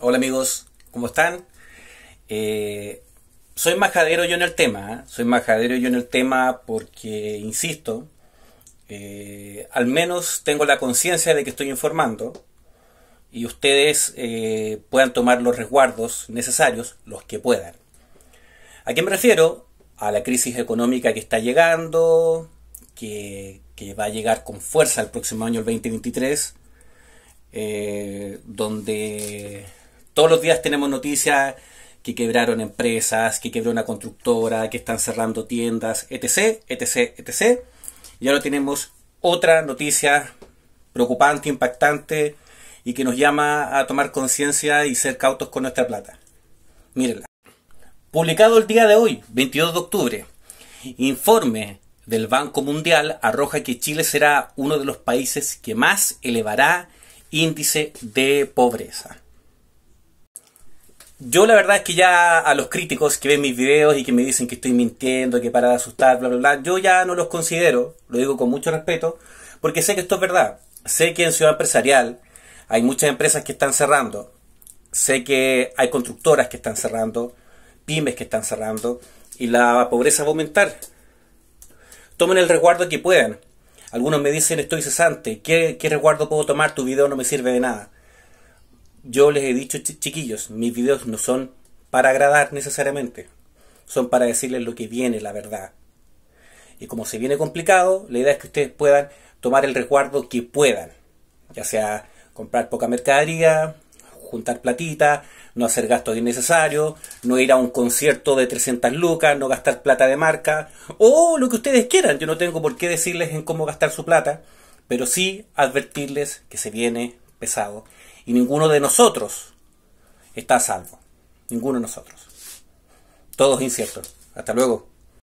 Hola amigos, ¿cómo están? Eh, soy majadero yo en el tema, ¿eh? soy majadero yo en el tema porque, insisto, eh, al menos tengo la conciencia de que estoy informando y ustedes puedan tomar los resguardos necesarios, los que puedan. ¿A qué me refiero? A la crisis económica que está llegando, que, que va a llegar con fuerza el próximo año, el 2023, donde todos los días tenemos noticias que quebraron empresas, que quebró una constructora, que están cerrando tiendas, etc, etc, etc. Y ahora tenemos otra noticia preocupante, impactante y que nos llama a tomar conciencia y ser cautos con nuestra plata. Mírenla. Publicado el día de hoy, 22 de octubre, informe del Banco Mundial arroja que Chile será uno de los países que más elevará índice de pobreza. Yo la verdad es que ya a los críticos que ven mis videos y que me dicen que estoy mintiendo, que para asustar, bla, bla, bla, yo ya no los considero, lo digo con mucho respeto, porque sé que esto es verdad. Sé que en Ciudad Empresarial hay muchas empresas que están cerrando, sé que hay constructoras que están cerrando, pymes que están cerrando, y la pobreza va a aumentar. Tomen el resguardo que puedan. Algunos me dicen estoy cesante, ¿qué, qué resguardo puedo tomar? Tu video no me sirve de nada yo les he dicho, chiquillos, mis videos no son para agradar necesariamente, son para decirles lo que viene, la verdad. Y como se viene complicado, la idea es que ustedes puedan tomar el recuerdo que puedan, ya sea comprar poca mercadería, juntar platita, no hacer gastos innecesarios, no ir a un concierto de 300 lucas, no gastar plata de marca, o lo que ustedes quieran. Yo no tengo por qué decirles en cómo gastar su plata, pero sí advertirles que se viene pesado, y ninguno de nosotros está a salvo. Ninguno de nosotros. Todos inciertos. Hasta luego.